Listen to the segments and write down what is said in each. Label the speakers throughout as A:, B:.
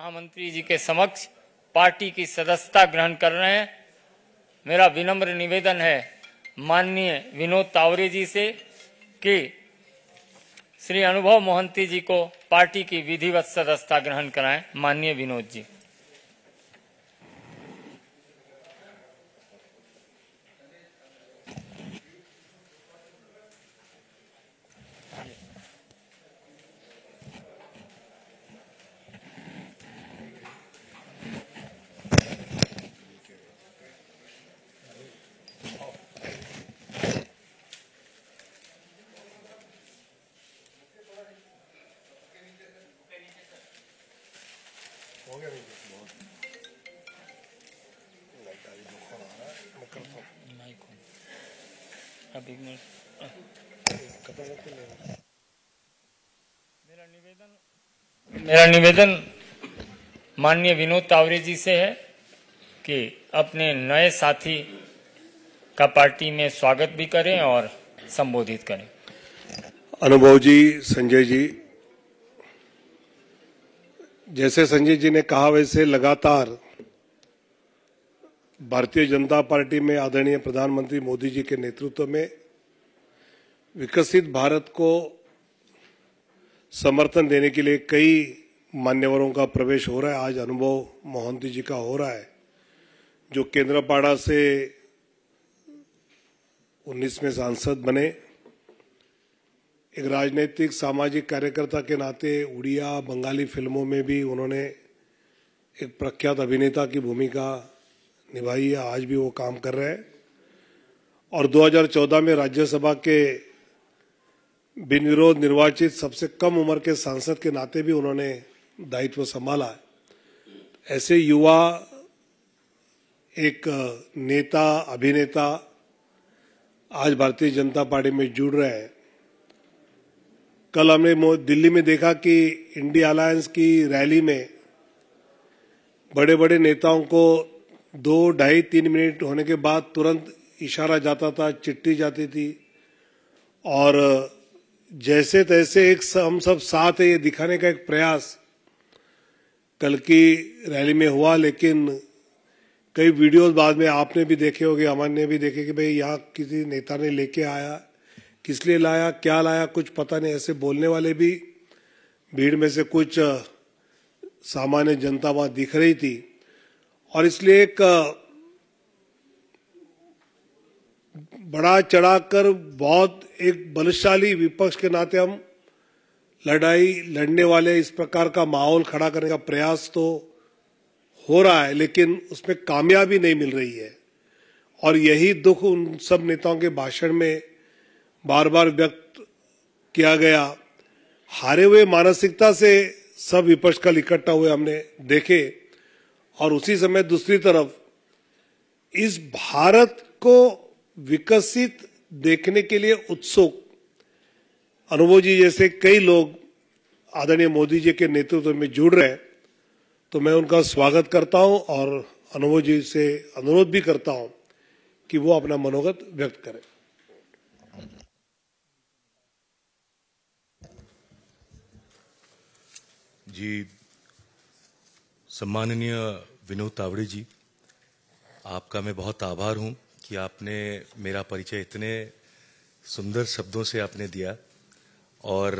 A: महामंत्री जी के समक्ष पार्टी की सदस्यता ग्रहण कर रहे हैं मेरा विनम्र निवेदन है माननीय विनोद तावरे जी से कि श्री अनुभव मोहंती जी को पार्टी की विधिवत सदस्यता ग्रहण कराएं माननीय विनोद जी अभी हाँ। मेरा निवेदन मेरा निवेदन माननीय विनोद तावरे जी से है कि अपने नए साथी का पार्टी में स्वागत भी करें और संबोधित करें अनुभव जी संजय जी जैसे संजय जी ने कहा वैसे लगातार भारतीय जनता पार्टी में आदरणीय प्रधानमंत्री मोदी जी के नेतृत्व में विकसित भारत को समर्थन देने के लिए कई मान्यवरों का प्रवेश हो रहा है आज अनुभव मोहंती जी का हो रहा है जो केंद्रपाड़ा से 19वें सांसद बने एक राजनीतिक सामाजिक कार्यकर्ता के नाते उड़िया बंगाली फिल्मों में भी उन्होंने एक प्रख्यात अभिनेता की भूमिका निभाई है आज भी वो काम कर रहे हैं और 2014 में राज्यसभा के विरोध निर्वाचित सबसे कम उम्र के सांसद के नाते भी उन्होंने दायित्व संभाला है ऐसे युवा एक नेता अभिनेता आज भारतीय जनता पार्टी में जुड़ रहे हैं कल हमने दिल्ली में देखा कि इंडिया अलायंस की रैली में बड़े बड़े नेताओं को दो ढाई तीन मिनट होने के बाद तुरंत इशारा जाता था चिट्ठी जाती थी और जैसे तैसे एक हम सब साथ है ये दिखाने का एक प्रयास कल की रैली में हुआ लेकिन कई वीडियोस बाद में आपने भी देखे होंगे ने भी देखे कि भाई यहाँ किसी नेता ने लेके आया किस लिए लाया क्या लाया कुछ पता नहीं ऐसे बोलने वाले भी भीड़ में से कुछ सामान्य जनता वहाँ दिख रही थी और इसलिए एक बड़ा चढ़ाकर बहुत एक बलशाली विपक्ष के नाते हम लड़ाई लड़ने वाले इस प्रकार का माहौल खड़ा करने का प्रयास तो हो रहा है लेकिन उसमें कामयाबी नहीं मिल रही है और यही दुख उन सब नेताओं के भाषण में बार बार व्यक्त किया गया हारे हुए मानसिकता से सब विपक्ष का इकट्ठा हुए हमने देखे और उसी समय दूसरी तरफ इस भारत को विकसित देखने के लिए उत्सुक अनुभव जी जैसे कई लोग आदरणीय मोदी जी के नेतृत्व में जुड़ रहे तो मैं उनका स्वागत करता हूं और अनुभव जी से अनुरोध भी करता हूं कि वो अपना मनोगत व्यक्त करें
B: जी सम्माननीय विनोद तावड़े जी आपका मैं बहुत आभार हूँ कि आपने मेरा परिचय इतने सुंदर शब्दों से आपने दिया और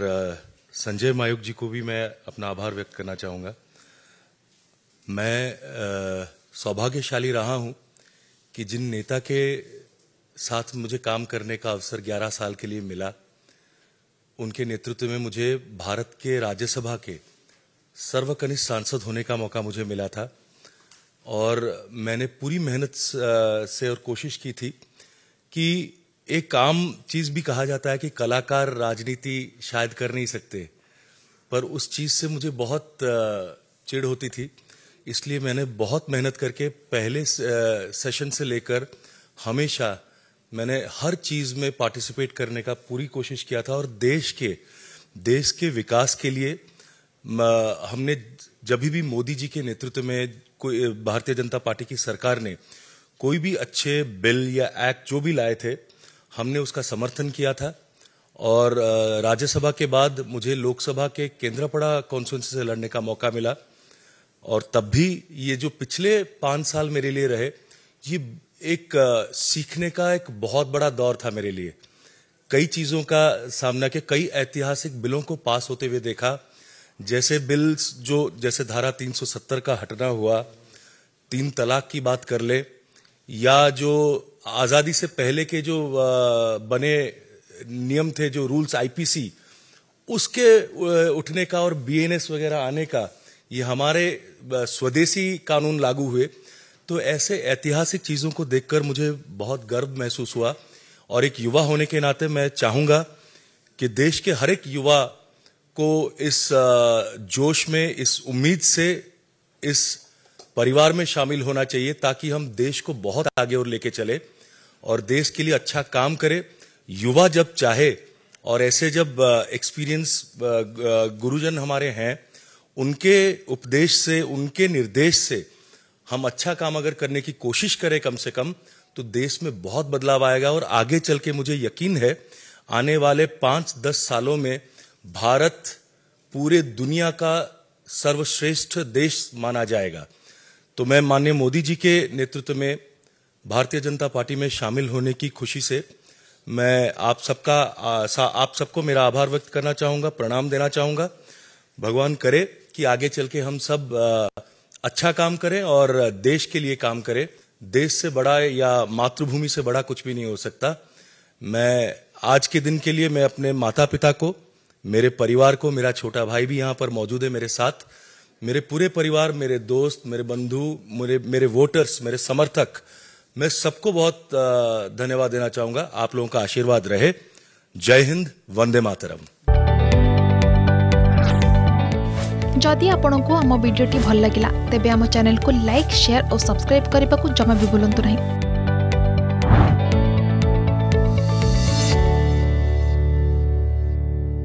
B: संजय मायुक जी को भी मैं अपना आभार व्यक्त करना चाहूँगा मैं सौभाग्यशाली रहा हूँ कि जिन नेता के साथ मुझे काम करने का अवसर 11 साल के लिए मिला उनके नेतृत्व में मुझे भारत के राज्यसभा के सर्वकनिष्ठ सांसद होने का मौका मुझे मिला था और मैंने पूरी मेहनत से और कोशिश की थी कि एक आम चीज भी कहा जाता है कि कलाकार राजनीति शायद कर नहीं सकते पर उस चीज से मुझे बहुत चिढ़ होती थी इसलिए मैंने बहुत मेहनत करके पहले सेशन से लेकर हमेशा मैंने हर चीज में पार्टिसिपेट करने का पूरी कोशिश किया था और देश के देश के विकास के लिए हमने जब भी मोदी जी के नेतृत्व में कोई भारतीय जनता पार्टी की सरकार ने कोई भी अच्छे बिल या एक्ट जो भी लाए थे हमने उसका समर्थन किया था और राज्यसभा के बाद मुझे लोकसभा के केंद्रापड़ा कॉन्स्टिट्यूंसी से लड़ने का मौका मिला और तब भी ये जो पिछले पाँच साल मेरे लिए रहे ये एक सीखने का एक बहुत बड़ा दौर था मेरे लिए कई चीज़ों का सामना किया कई ऐतिहासिक बिलों को पास होते हुए देखा जैसे बिल्स जो जैसे धारा 370 का हटना हुआ तीन तलाक की बात कर ले या जो आज़ादी से पहले के जो बने नियम थे जो रूल्स आईपीसी उसके उठने का और बीएनएस वगैरह आने का ये हमारे स्वदेशी कानून लागू हुए तो ऐसे ऐतिहासिक चीज़ों को देखकर मुझे बहुत गर्व महसूस हुआ और एक युवा होने के नाते मैं चाहूँगा कि देश के हर एक युवा को इस जोश में इस उम्मीद से इस परिवार में शामिल होना चाहिए ताकि हम देश को बहुत आगे और लेके चले और देश के लिए अच्छा काम करें युवा जब चाहे और ऐसे जब एक्सपीरियंस गुरुजन हमारे हैं उनके उपदेश से उनके निर्देश से हम अच्छा काम अगर करने की कोशिश करें कम से कम तो देश में बहुत बदलाव आएगा और आगे चल के मुझे यकीन है आने वाले पांच दस सालों में भारत पूरे दुनिया का सर्वश्रेष्ठ देश माना जाएगा तो मैं माननीय मोदी जी के नेतृत्व में भारतीय जनता पार्टी में शामिल होने की खुशी से मैं आप सबका आप सबको मेरा आभार व्यक्त करना चाहूंगा प्रणाम देना चाहूंगा भगवान करे कि आगे चल के हम सब अच्छा काम करें और देश के लिए काम करें देश से बड़ा या मातृभूमि से बड़ा कुछ भी नहीं हो सकता मैं आज के दिन के लिए मैं अपने माता पिता को मेरे परिवार को मेरा छोटा भाई भी यहाँ पर मौजूद है मेरे साथ मेरे पूरे परिवार मेरे दोस्त मेरे बंधु मेरे मेरे वोटर्स मेरे समर्थक मैं सबको बहुत धन्यवाद देना चाहूंगा आप लोगों का आशीर्वाद रहे जय हिंद वंदे मातरम जदि आपण को आम भिडी भल लगा तेब आम चेल को लाइक शेयर और सब्सक्राइब करने को जमा भी बुलां नहीं